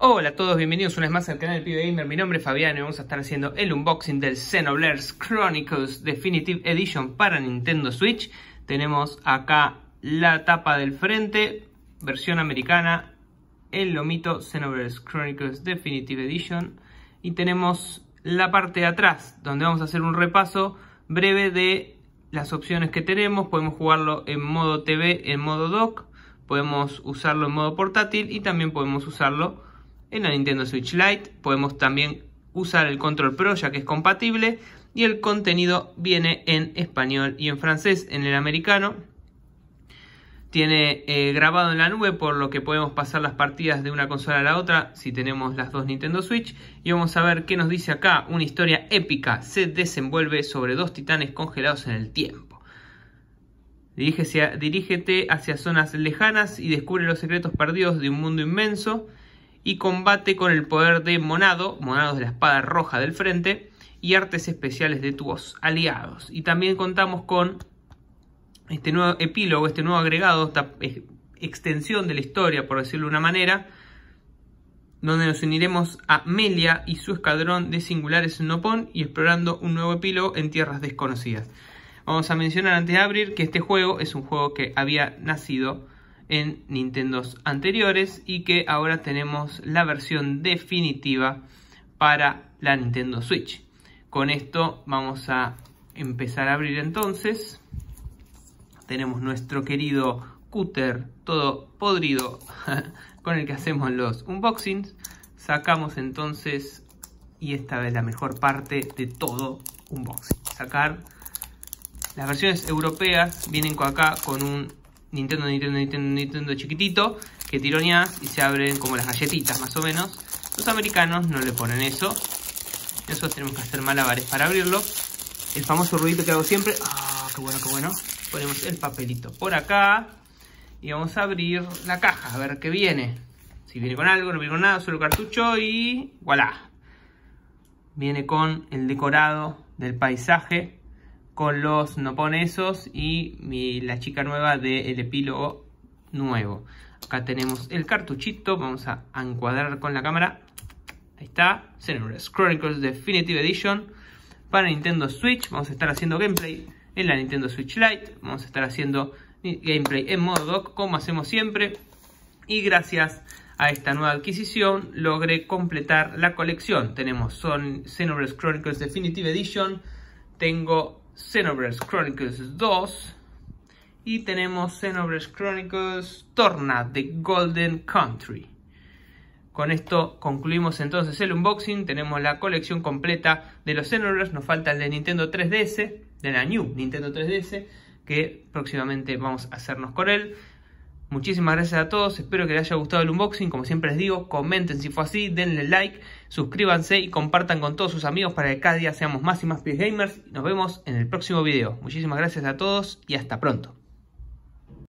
Hola a todos, bienvenidos una vez más al canal Pibe Gamer, mi nombre es Fabián y vamos a estar haciendo el unboxing del Xenoblade Chronicles Definitive Edition para Nintendo Switch. Tenemos acá la tapa del frente, versión americana, el lomito Xenoblade Chronicles Definitive Edition y tenemos la parte de atrás donde vamos a hacer un repaso breve de las opciones que tenemos, podemos jugarlo en modo TV, en modo dock, podemos usarlo en modo portátil y también podemos usarlo en la Nintendo Switch Lite podemos también usar el Control Pro ya que es compatible y el contenido viene en español y en francés en el americano. Tiene eh, grabado en la nube por lo que podemos pasar las partidas de una consola a la otra si tenemos las dos Nintendo Switch. Y vamos a ver qué nos dice acá. Una historia épica se desenvuelve sobre dos titanes congelados en el tiempo. dirígete hacia zonas lejanas y descubre los secretos perdidos de un mundo inmenso y combate con el poder de Monado, Monado de la espada roja del frente, y artes especiales de tus aliados. Y también contamos con este nuevo epílogo, este nuevo agregado, esta eh, extensión de la historia, por decirlo de una manera, donde nos uniremos a Melia y su escuadrón de singulares en Nopón y explorando un nuevo epílogo en tierras desconocidas. Vamos a mencionar antes de abrir que este juego es un juego que había nacido en Nintendos anteriores y que ahora tenemos la versión definitiva para la Nintendo Switch. Con esto vamos a empezar a abrir entonces. Tenemos nuestro querido cúter todo podrido con el que hacemos los unboxings. Sacamos entonces, y esta vez la mejor parte de todo unboxing, sacar las versiones europeas vienen acá con un Nintendo, Nintendo, Nintendo, Nintendo chiquitito, que tironía y se abren como las galletitas más o menos. Los americanos no le ponen eso. eso tenemos que hacer malabares para abrirlo. El famoso ruido que hago siempre. ¡Ah, qué bueno, qué bueno! Ponemos el papelito por acá. Y vamos a abrir la caja, a ver qué viene. Si viene con algo, no viene con nada, solo cartucho y voilà. Viene con el decorado del paisaje con los noponesos y la chica nueva del epílogo nuevo. Acá tenemos el cartuchito, vamos a encuadrar con la cámara. Ahí está, Xenoverse Chronicles Definitive Edition para Nintendo Switch. Vamos a estar haciendo gameplay en la Nintendo Switch Lite. Vamos a estar haciendo gameplay en modo dock como hacemos siempre. Y gracias a esta nueva adquisición logré completar la colección. Tenemos son Chronicles Definitive Edition. Tengo Xenoverse Chronicles 2 y tenemos Xenoverse Chronicles Torna de Golden Country. Con esto concluimos entonces el unboxing, tenemos la colección completa de los Xenoverse, nos falta el de Nintendo 3DS, de la New Nintendo 3DS, que próximamente vamos a hacernos con él. Muchísimas gracias a todos, espero que les haya gustado el unboxing, como siempre les digo, comenten si fue así, denle like suscríbanse y compartan con todos sus amigos para que cada día seamos más y más peace gamers. Nos vemos en el próximo video. Muchísimas gracias a todos y hasta pronto.